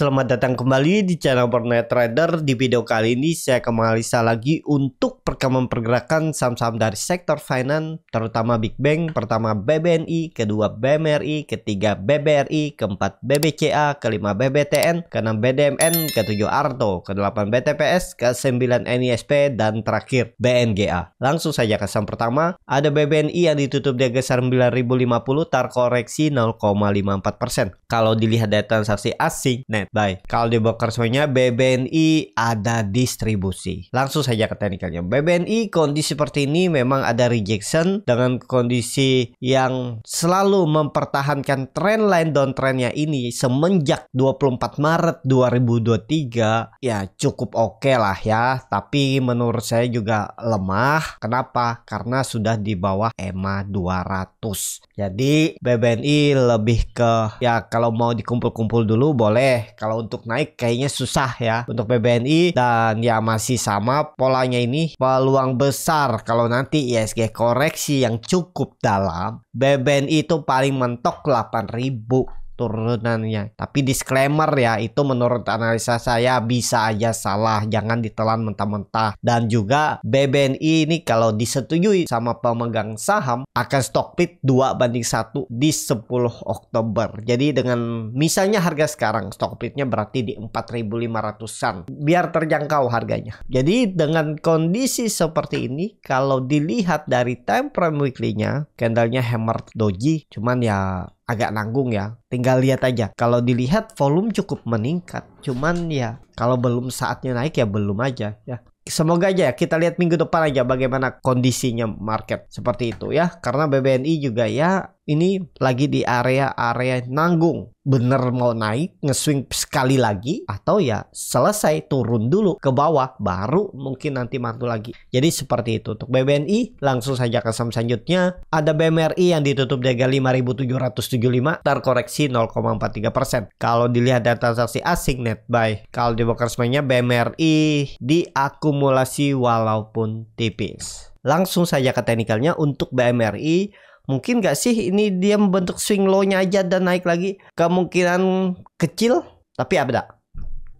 Selamat datang kembali di channel Bernet Trader. Di video kali ini saya akan menganalisa lagi untuk perkembangan pergerakan saham-saham dari sektor finance, terutama Big Bang, pertama BBNI, kedua BMRI, ketiga BBRI, keempat BBCA, kelima BBTN, keenam BDMN, ketujuh Arto, kedelapan BTPS, kesembilan NISP, dan terakhir BNGA. Langsung saja ke saham pertama, ada BBNI yang ditutup di harga 9050 terkoreksi 0,54%. Kalau dilihat dari transaksi asing, net Baik, Kalau di semuanya BBNI ada distribusi. Langsung saja ke teknikalnya. BBNI kondisi seperti ini memang ada rejection dengan kondisi yang selalu mempertahankan trend line downtrendnya ini semenjak 24 Maret 2023 ya cukup oke okay lah ya tapi menurut saya juga lemah kenapa karena sudah di bawah EMA 200 jadi BBNI lebih ke ya kalau mau dikumpul-kumpul dulu boleh kalau untuk naik kayaknya susah ya untuk PBNI dan ya masih sama polanya ini peluang besar kalau nanti ISG koreksi yang cukup dalam BBNI itu paling mentok 8000 turunannya. Tapi disclaimer ya, itu menurut analisa saya bisa aja salah, jangan ditelan mentah-mentah. Dan juga BBNI ini kalau disetujui sama pemegang saham akan stock split 2 banding 1 di 10 Oktober. Jadi dengan misalnya harga sekarang stock splitnya berarti di 4.500-an. Biar terjangkau harganya. Jadi dengan kondisi seperti ini kalau dilihat dari time frame weekly-nya, candle-nya hammer doji cuman ya agak nanggung ya. Tinggal lihat aja. Kalau dilihat volume cukup meningkat. Cuman ya kalau belum saatnya naik ya belum aja ya. Semoga aja ya kita lihat minggu depan aja bagaimana kondisinya market seperti itu ya. Karena BBNI juga ya ini lagi di area-area nanggung bener mau naik ngeswing sekali lagi atau ya selesai turun dulu ke bawah baru mungkin nanti mantul lagi jadi seperti itu untuk BBNI langsung saja ke saham selanjutnya ada BMRI yang ditutup di harga 5.775 terkoreksi 0,43 kalau dilihat data transaksi asing net buy kalau di broker semuanya BMRI diakumulasi walaupun tipis langsung saja ke teknikalnya untuk BMRI Mungkin gak sih ini dia membentuk swing low-nya aja dan naik lagi? Kemungkinan kecil, tapi ada.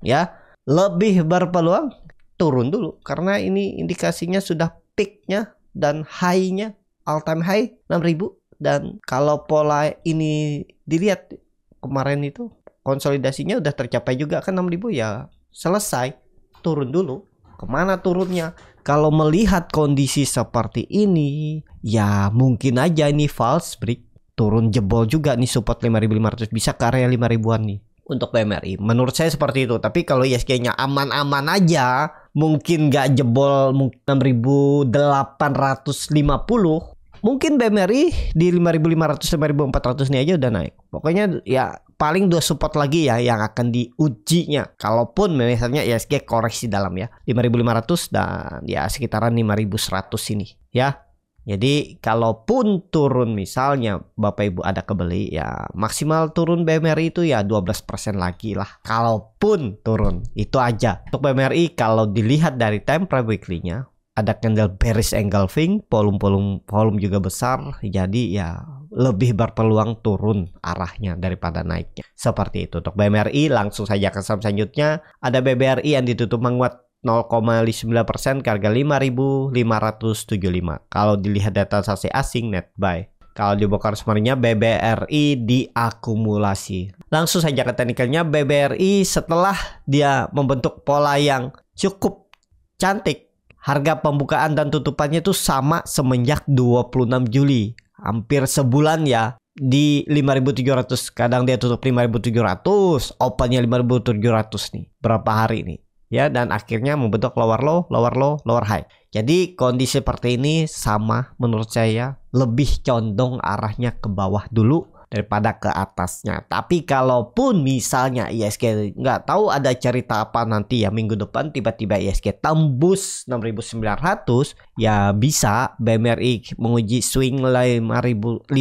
Ya, lebih berpeluang turun dulu karena ini indikasinya sudah peak-nya dan high-nya all time high 6000 dan kalau pola ini dilihat kemarin itu konsolidasinya udah tercapai juga kan 6000 ya selesai turun dulu kemana turunnya kalau melihat kondisi seperti ini, ya mungkin aja ini false break. Turun jebol juga nih support 5500 bisa ke area 5000-an nih untuk BMRI. Menurut saya seperti itu. Tapi kalau ISG-nya aman-aman aja, mungkin nggak jebol 6850, mungkin BMRI di 5500 5400 ini aja udah naik. Pokoknya ya paling dua support lagi ya yang akan diujinya. Kalaupun misalnya ISG koreksi dalam ya 5.500 dan ya sekitaran 5.100 ini ya. Jadi kalaupun turun misalnya Bapak Ibu ada kebeli ya maksimal turun BMRI itu ya 12% lagi lah. Kalaupun turun itu aja. Untuk BMRI kalau dilihat dari time frame weekly-nya ada candle bearish engulfing, volume-volume volume juga besar, jadi ya lebih berpeluang turun arahnya daripada naiknya. Seperti itu. Untuk BMRI langsung saja ke saham selanjutnya. Ada BBRI yang ditutup menguat 0,59% harga 5.575. Kalau dilihat data sasi asing net buy. Kalau dibongkar semuanya BBRI diakumulasi. Langsung saja ke teknikalnya BBRI setelah dia membentuk pola yang cukup cantik Harga pembukaan dan tutupannya itu sama semenjak 26 Juli. Hampir sebulan ya di 5.700. Kadang dia tutup 5.700, opennya 5.700 nih. Berapa hari ini? Ya dan akhirnya membentuk lower low, lower low, lower high. Jadi kondisi seperti ini sama menurut saya lebih condong arahnya ke bawah dulu daripada ke atasnya. Tapi kalaupun misalnya ISG nggak tahu ada cerita apa nanti ya minggu depan tiba-tiba ISG tembus 6.900 ya bisa BMRI menguji swing 5.800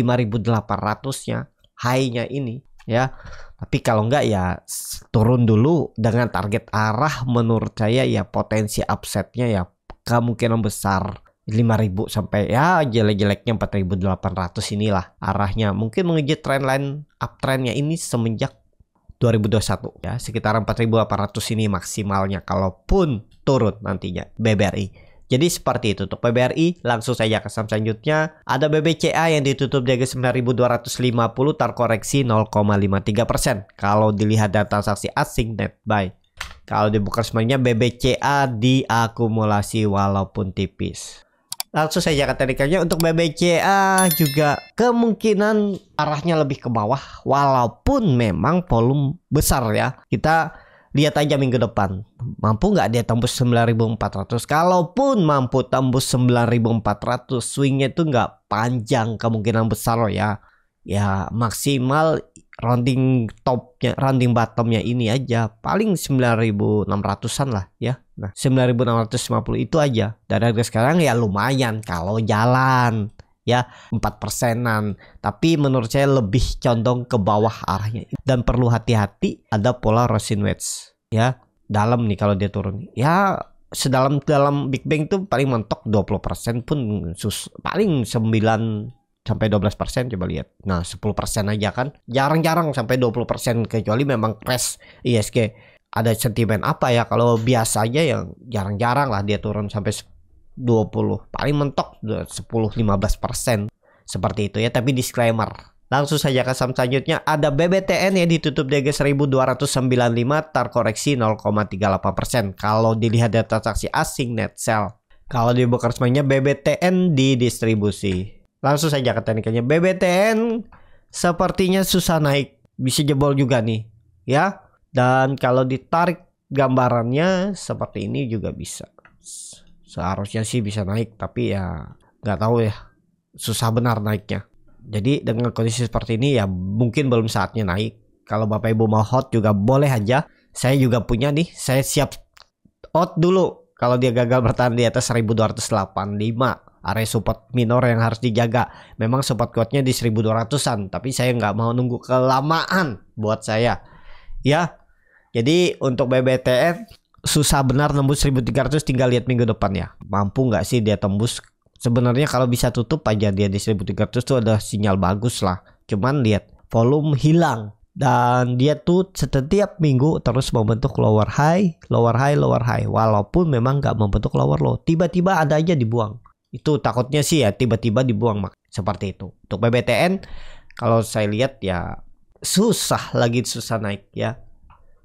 nya high-nya ini ya. Tapi kalau enggak ya turun dulu dengan target arah menurut saya ya potensi upsetnya ya kemungkinan besar 5000 sampai ya jelek-jeleknya 4800 inilah arahnya. Mungkin mengejar trendline uptrendnya ini semenjak 2021 ya sekitaran 4800 ini maksimalnya kalaupun turun nantinya BBRI. Jadi seperti itu untuk PBRI langsung saja ke saham selanjutnya ada BBCA yang ditutup di harga 9250 terkoreksi 0,53%. Kalau dilihat data transaksi asing net buy kalau dibuka semuanya BBCA diakumulasi walaupun tipis langsung saja kata dikanya untuk BBCA ah, juga kemungkinan arahnya lebih ke bawah walaupun memang volume besar ya kita lihat aja minggu depan mampu nggak dia tembus 9400 kalaupun mampu tembus 9400 swingnya itu nggak panjang kemungkinan besar loh ya ya maksimal rounding topnya rounding bottomnya ini aja paling 9600an lah ya Nah, 9.650 itu aja. Dan harga sekarang ya lumayan kalau jalan ya 4 persenan. Tapi menurut saya lebih condong ke bawah arahnya. Dan perlu hati-hati ada pola resin wedge ya dalam nih kalau dia turun. Ya sedalam dalam Big Bang itu paling mentok 20% pun sus paling 9 sampai 12% coba lihat. Nah, 10% aja kan. Jarang-jarang sampai 20% kecuali memang crash ISG ada sentimen apa ya kalau biasanya yang jarang-jarang lah dia turun sampai 20 paling mentok 10 15 persen seperti itu ya tapi disclaimer Langsung saja ke saham selanjutnya ada BBTN yang ditutup DG 1295 terkoreksi 0,38% kalau dilihat data transaksi asing net sell. Kalau di buka resminya BBTN didistribusi. Langsung saja ke teknikalnya BBTN sepertinya susah naik, bisa jebol juga nih. Ya, dan kalau ditarik gambarannya seperti ini juga bisa. Seharusnya sih bisa naik tapi ya nggak tahu ya. Susah benar naiknya. Jadi dengan kondisi seperti ini ya mungkin belum saatnya naik. Kalau Bapak Ibu mau hot juga boleh aja. Saya juga punya nih, saya siap out dulu kalau dia gagal bertahan di atas 1285 area support minor yang harus dijaga memang support kuatnya di 1200an tapi saya nggak mau nunggu kelamaan buat saya ya. Jadi untuk BBTN susah benar nembus 1300 tinggal lihat minggu depan ya. Mampu nggak sih dia tembus? Sebenarnya kalau bisa tutup aja dia di 1300 tuh ada sinyal bagus lah. Cuman lihat volume hilang dan dia tuh setiap minggu terus membentuk lower high, lower high, lower high. Walaupun memang nggak membentuk lower low, tiba-tiba ada aja dibuang. Itu takutnya sih ya tiba-tiba dibuang mak. Seperti itu. Untuk BBTN kalau saya lihat ya susah lagi susah naik ya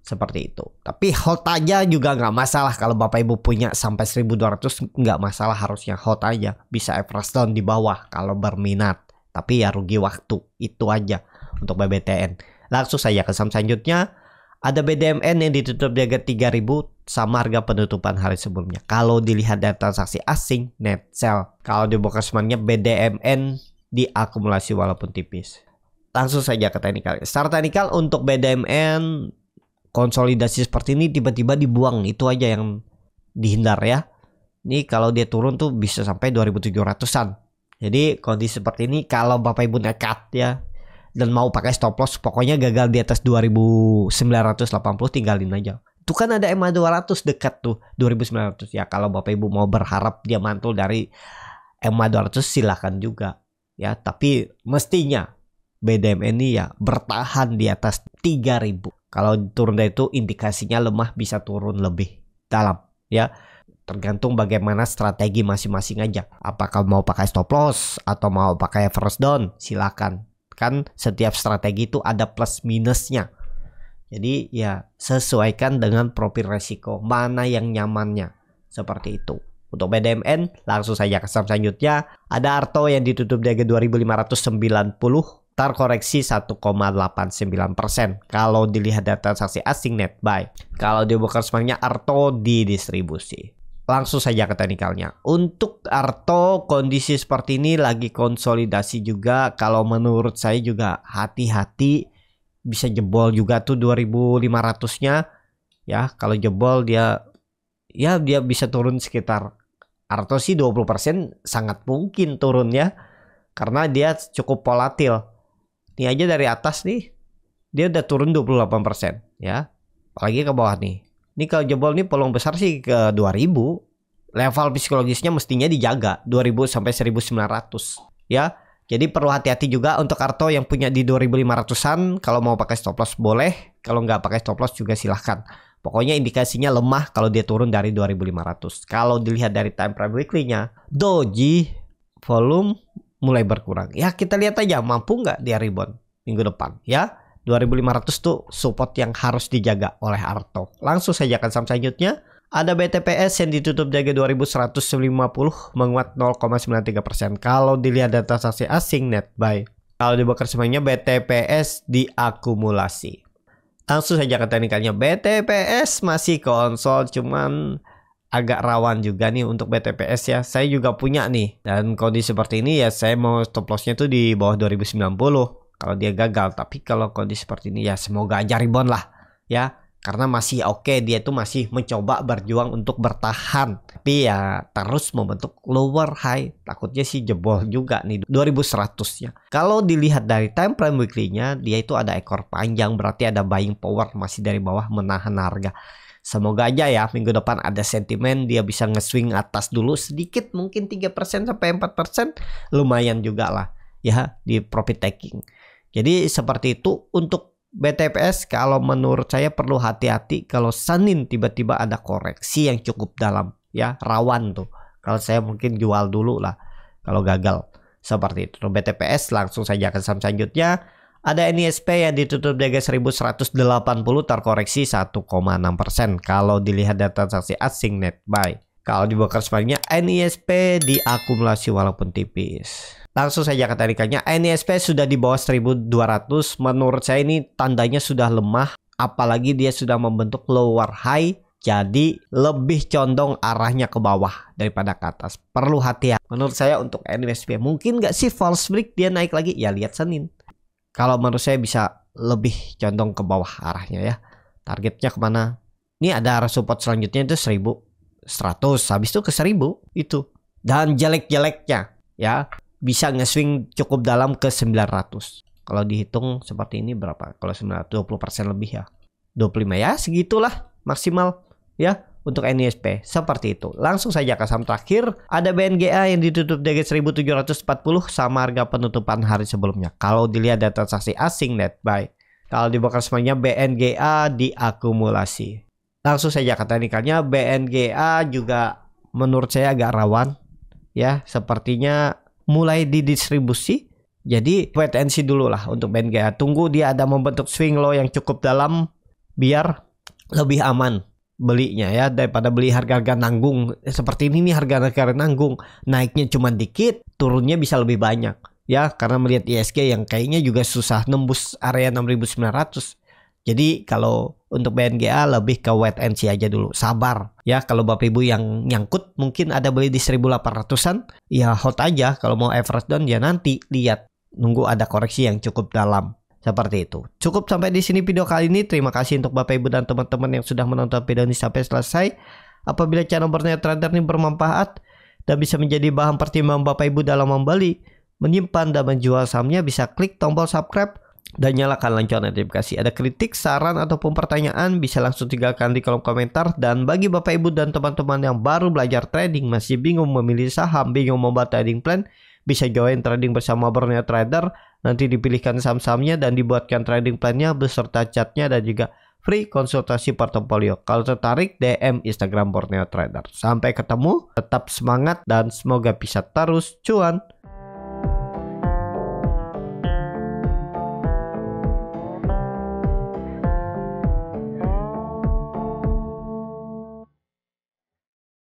seperti itu. Tapi hot aja juga nggak masalah kalau bapak ibu punya sampai 1200 nggak masalah harusnya hot aja bisa everstone down di bawah kalau berminat. Tapi ya rugi waktu itu aja untuk BBTN. Langsung saya ke saham selanjutnya ada BDMN yang ditutup di harga 3000 sama harga penutupan hari sebelumnya. Kalau dilihat dari transaksi asing net sell, kalau di bokasmannya semuanya BDMN diakumulasi walaupun tipis langsung saja ke teknikal. Secara teknikal untuk BDMN konsolidasi seperti ini tiba-tiba dibuang itu aja yang dihindar ya. Ini kalau dia turun tuh bisa sampai 2700-an. Jadi kondisi seperti ini kalau Bapak Ibu nekat ya dan mau pakai stop loss pokoknya gagal di atas 2980 tinggalin aja. Tuh kan ada MA 200 dekat tuh 2900 ya kalau Bapak Ibu mau berharap dia mantul dari MA 200 silahkan juga ya tapi mestinya BDM ini ya bertahan di atas 3000. Kalau turun dari itu indikasinya lemah bisa turun lebih dalam ya. Tergantung bagaimana strategi masing-masing aja. Apakah mau pakai stop loss atau mau pakai first down, silakan. Kan setiap strategi itu ada plus minusnya. Jadi ya sesuaikan dengan profil resiko mana yang nyamannya. Seperti itu. Untuk BDMN langsung saja ke saham selanjutnya. Ada Arto yang ditutup di harga 2590 terkoreksi 1,89 persen kalau dilihat data transaksi asing net buy. Kalau di bukan semangnya Arto di distribusi. Langsung saja ke teknikalnya. Untuk Arto kondisi seperti ini lagi konsolidasi juga. Kalau menurut saya juga hati-hati bisa jebol juga tuh 2500-nya. Ya, kalau jebol dia ya dia bisa turun sekitar Arto sih 20% sangat mungkin turunnya karena dia cukup volatil ini aja dari atas nih, dia udah turun 28% ya. Apalagi ke bawah nih. Ini kalau jebol nih peluang besar sih ke 2000. Level psikologisnya mestinya dijaga 2000 sampai 1900 ya. Jadi perlu hati-hati juga untuk kartu yang punya di 2500-an kalau mau pakai stop loss boleh, kalau nggak pakai stop loss juga silahkan. Pokoknya indikasinya lemah kalau dia turun dari 2500. Kalau dilihat dari time frame weekly-nya, doji volume mulai berkurang. Ya kita lihat aja mampu nggak dia rebound minggu depan ya. 2500 tuh support yang harus dijaga oleh Arto. Langsung saja akan saham selanjutnya. Ada BTPS yang ditutup jaga 2150 menguat 0,93%. Kalau dilihat data transaksi asing net buy. Kalau dibakar semuanya BTPS diakumulasi. Langsung saja ke teknikalnya. BTPS masih konsol cuman agak rawan juga nih untuk BTPS ya. Saya juga punya nih. Dan kondisi seperti ini ya saya mau stop lossnya tuh di bawah 2090 kalau dia gagal. Tapi kalau kondisi seperti ini ya semoga aja rebound lah ya. Karena masih oke okay, dia tuh masih mencoba berjuang untuk bertahan. Tapi ya terus membentuk lower high. Takutnya sih jebol juga nih 2100 ya. Kalau dilihat dari time frame weekly-nya dia itu ada ekor panjang berarti ada buying power masih dari bawah menahan harga. Semoga aja ya minggu depan ada sentimen dia bisa nge-swing atas dulu sedikit mungkin 3% sampai 4% lumayan juga lah ya di profit taking. Jadi seperti itu untuk BTPS kalau menurut saya perlu hati-hati kalau Senin tiba-tiba ada koreksi yang cukup dalam ya rawan tuh. Kalau saya mungkin jual dulu lah kalau gagal seperti itu. BTPS langsung saja ke saham selanjutnya. Ada NISP yang ditutup di harga 1180 terkoreksi 1,6% kalau dilihat data transaksi asing net buy. Kalau dibakar sebaliknya NISP diakumulasi walaupun tipis. Langsung saja ke tarikannya. NISP sudah di bawah 1200 menurut saya ini tandanya sudah lemah apalagi dia sudah membentuk lower high jadi lebih condong arahnya ke bawah daripada ke atas. Perlu hati-hati. Menurut saya untuk NISP mungkin nggak sih false break dia naik lagi? Ya lihat Senin kalau menurut saya bisa lebih condong ke bawah arahnya ya targetnya kemana ini ada arah support selanjutnya itu 1100 habis itu ke 1000 itu dan jelek-jeleknya ya bisa nge-swing cukup dalam ke 900 kalau dihitung seperti ini berapa kalau 920% lebih ya 25 ya segitulah maksimal ya untuk NISP. Seperti itu. Langsung saja ke saham terakhir. Ada BNGA yang ditutup DG 1740 sama harga penutupan hari sebelumnya. Kalau dilihat data transaksi asing net buy. Kalau dibuka semuanya BNGA diakumulasi. Langsung saja ke teknikalnya BNGA juga menurut saya agak rawan. Ya sepertinya mulai didistribusi jadi wait and see dulu lah untuk BNGA. Tunggu dia ada membentuk swing low yang cukup dalam biar lebih aman belinya ya daripada beli harga-harga nanggung seperti ini nih harga-harga nanggung naiknya cuma dikit turunnya bisa lebih banyak ya karena melihat ISG yang kayaknya juga susah nembus area 6900 jadi kalau untuk BNGA lebih ke wait and see aja dulu sabar ya kalau Bapak Ibu yang nyangkut mungkin ada beli di 1800an ya hot aja kalau mau average down ya nanti lihat nunggu ada koreksi yang cukup dalam seperti itu. Cukup sampai di sini video kali ini. Terima kasih untuk Bapak Ibu dan teman-teman yang sudah menonton video ini sampai selesai. Apabila channel Bernia Trader ini bermanfaat dan bisa menjadi bahan pertimbangan Bapak Ibu dalam membeli, menyimpan dan menjual sahamnya, bisa klik tombol subscribe dan nyalakan lonceng notifikasi. Ada kritik, saran ataupun pertanyaan bisa langsung tinggalkan di kolom komentar dan bagi Bapak Ibu dan teman-teman yang baru belajar trading masih bingung memilih saham, bingung membuat trading plan, bisa join trading bersama Bernia Trader Nanti dipilihkan saham-sahamnya dan dibuatkan trading plannya beserta chartnya dan juga free konsultasi portofolio. Kalau tertarik DM Instagram Borneo Trader. Sampai ketemu, tetap semangat dan semoga bisa terus cuan.